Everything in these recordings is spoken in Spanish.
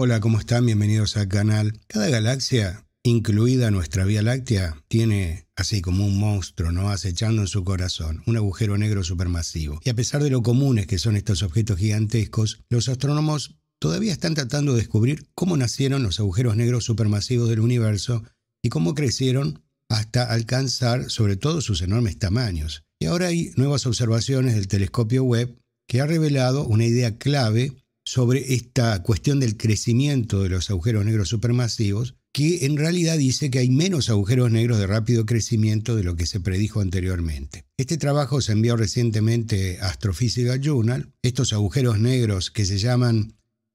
Hola, ¿cómo están? Bienvenidos al canal. Cada galaxia, incluida nuestra Vía Láctea, tiene así como un monstruo, ¿no? Acechando en su corazón, un agujero negro supermasivo. Y a pesar de lo comunes que son estos objetos gigantescos, los astrónomos todavía están tratando de descubrir cómo nacieron los agujeros negros supermasivos del universo y cómo crecieron hasta alcanzar sobre todo sus enormes tamaños. Y ahora hay nuevas observaciones del telescopio Webb que ha revelado una idea clave sobre esta cuestión del crecimiento de los agujeros negros supermasivos, que en realidad dice que hay menos agujeros negros de rápido crecimiento de lo que se predijo anteriormente. Este trabajo se envió recientemente a Astrophysical Journal. Estos agujeros negros que se llaman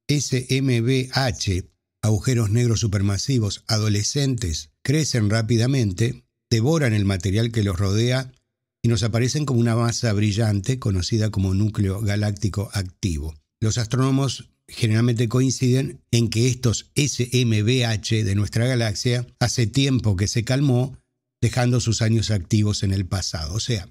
SMBH, agujeros negros supermasivos adolescentes, crecen rápidamente, devoran el material que los rodea y nos aparecen como una masa brillante conocida como núcleo galáctico activo los astrónomos generalmente coinciden en que estos SMBH de nuestra galaxia hace tiempo que se calmó, dejando sus años activos en el pasado. O sea,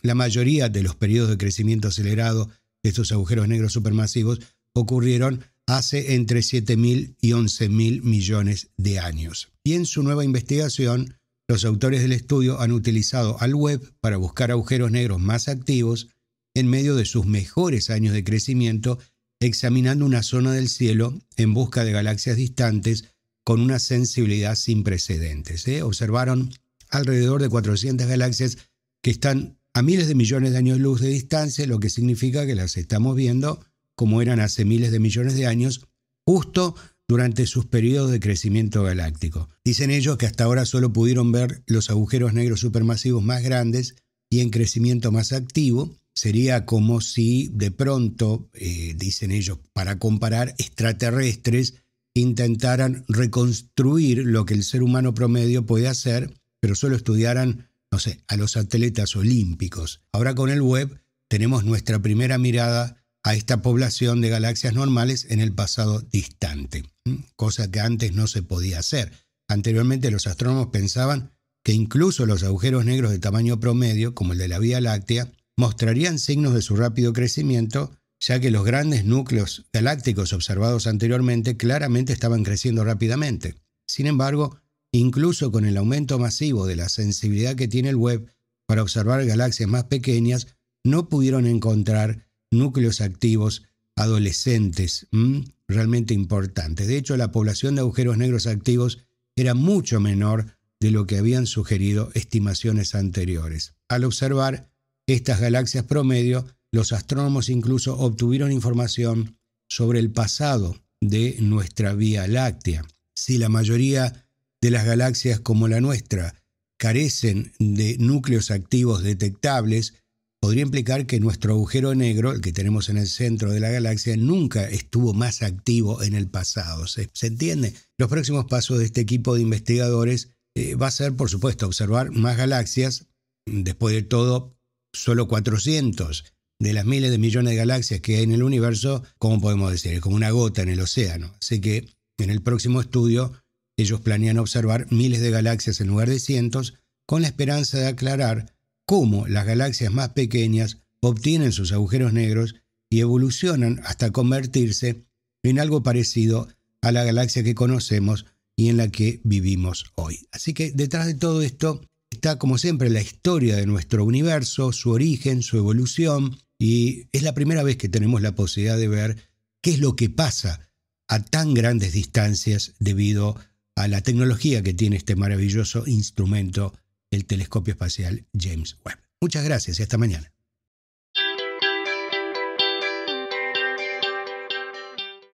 la mayoría de los periodos de crecimiento acelerado de estos agujeros negros supermasivos ocurrieron hace entre 7.000 y 11.000 millones de años. Y en su nueva investigación, los autores del estudio han utilizado al web para buscar agujeros negros más activos en medio de sus mejores años de crecimiento examinando una zona del cielo en busca de galaxias distantes con una sensibilidad sin precedentes. ¿eh? Observaron alrededor de 400 galaxias que están a miles de millones de años luz de distancia, lo que significa que las estamos viendo como eran hace miles de millones de años, justo durante sus periodos de crecimiento galáctico. Dicen ellos que hasta ahora solo pudieron ver los agujeros negros supermasivos más grandes y en crecimiento más activo, sería como si de pronto, eh, dicen ellos, para comparar, extraterrestres intentaran reconstruir lo que el ser humano promedio puede hacer, pero solo estudiaran, no sé, a los atletas olímpicos. Ahora con el web tenemos nuestra primera mirada a esta población de galaxias normales en el pasado distante, cosa que antes no se podía hacer. Anteriormente los astrónomos pensaban que incluso los agujeros negros de tamaño promedio, como el de la Vía Láctea, mostrarían signos de su rápido crecimiento, ya que los grandes núcleos galácticos observados anteriormente claramente estaban creciendo rápidamente. Sin embargo, incluso con el aumento masivo de la sensibilidad que tiene el web para observar galaxias más pequeñas, no pudieron encontrar núcleos activos adolescentes realmente importantes. De hecho, la población de agujeros negros activos era mucho menor de lo que habían sugerido estimaciones anteriores. Al observar estas galaxias promedio, los astrónomos incluso obtuvieron información sobre el pasado de nuestra Vía Láctea. Si la mayoría de las galaxias como la nuestra carecen de núcleos activos detectables, podría implicar que nuestro agujero negro, el que tenemos en el centro de la galaxia, nunca estuvo más activo en el pasado. ¿Se, entiende? Los próximos pasos de este equipo de investigadores eh, va a ser, por supuesto, observar más galaxias. Después de todo, solo 400 de las miles de millones de galaxias que hay en el universo, como podemos decir? Es como una gota en el océano. Así que en el próximo estudio ellos planean observar miles de galaxias en lugar de cientos, con la esperanza de aclarar cómo las galaxias más pequeñas obtienen sus agujeros negros y evolucionan hasta convertirse en algo parecido a la galaxia que conocemos y en la que vivimos hoy. Así que detrás de todo esto como siempre, la historia de nuestro universo, su origen, su evolución, y es la primera vez que tenemos la posibilidad de ver qué es lo que pasa a tan grandes distancias debido a la tecnología que tiene este maravilloso instrumento, el telescopio espacial James Webb. Muchas gracias y hasta mañana.